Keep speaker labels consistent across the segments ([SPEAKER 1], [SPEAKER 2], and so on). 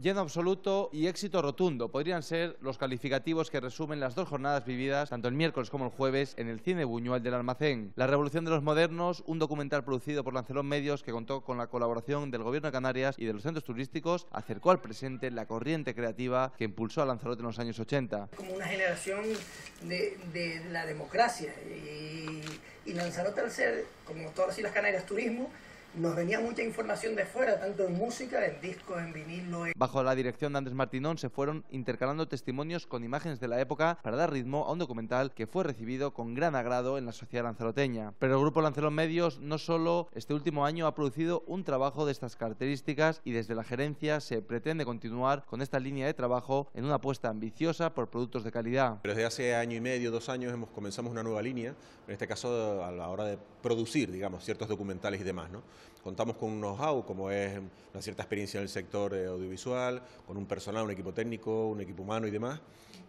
[SPEAKER 1] Lleno absoluto y éxito rotundo podrían ser los calificativos que resumen las dos jornadas vividas, tanto el miércoles como el jueves, en el cine Buñuel del Almacén. La Revolución de los Modernos, un documental producido por Lancelot Medios que contó con la colaboración del Gobierno de Canarias y de los centros turísticos, acercó al presente la corriente creativa que impulsó a Lanzarote en los años 80.
[SPEAKER 2] Como una generación de, la democracia y, y Lanzarote al ser, como todas y las Canarias, turismo, nos venía mucha información de fuera, tanto en música, en discos, en vinilo.
[SPEAKER 1] Bajo la dirección de Andrés Martinón se fueron intercalando testimonios con imágenes de la época para dar ritmo a un documental que fue recibido con gran agrado en la sociedad lanzaroteña. Pero el grupo Lancelot Medios no solo este último año ha producido un trabajo de estas características y desde la gerencia se pretende continuar con esta línea de trabajo en una apuesta ambiciosa por productos de calidad.
[SPEAKER 3] Pero Desde hace año y medio, dos años, hemos comenzamos una nueva línea, en este caso a la hora de producir, digamos, ciertos documentales y demás, ¿no? Contamos con un know-how, como es una cierta experiencia en el sector eh, audiovisual, con un personal, un equipo técnico, un equipo humano y demás.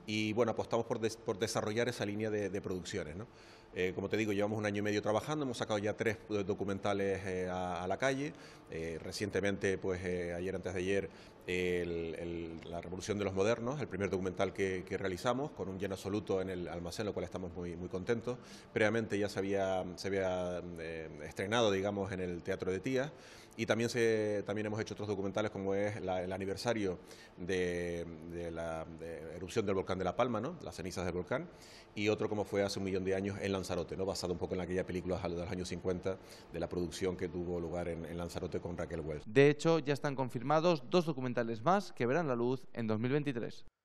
[SPEAKER 3] Y bueno, apostamos por, desarrollar esa línea de, producciones. ¿no? Eh, como te digo, llevamos un año y medio trabajando, hemos sacado ya tres eh, documentales a, la calle. recientemente, pues ayer, antes de ayer, el, la Revolución de los Modernos, el primer documental que, realizamos, con un lleno absoluto en el almacén, lo cual estamos muy, contentos. Previamente ya se había, se había eh, estrenado, digamos, en el Teatro de Tía y también, se, también hemos hecho otros documentales como es el aniversario de, la erupción del volcán de La Palma, ¿no? las cenizas del volcán, y otro como fue hace un millón de años en Lanzarote, ¿no? basado un poco en aquella película de los años 50 de la producción que tuvo lugar en, en Lanzarote con Raquel Wells.
[SPEAKER 1] De hecho, ya están confirmados dos documentales más que verán la luz en 2023.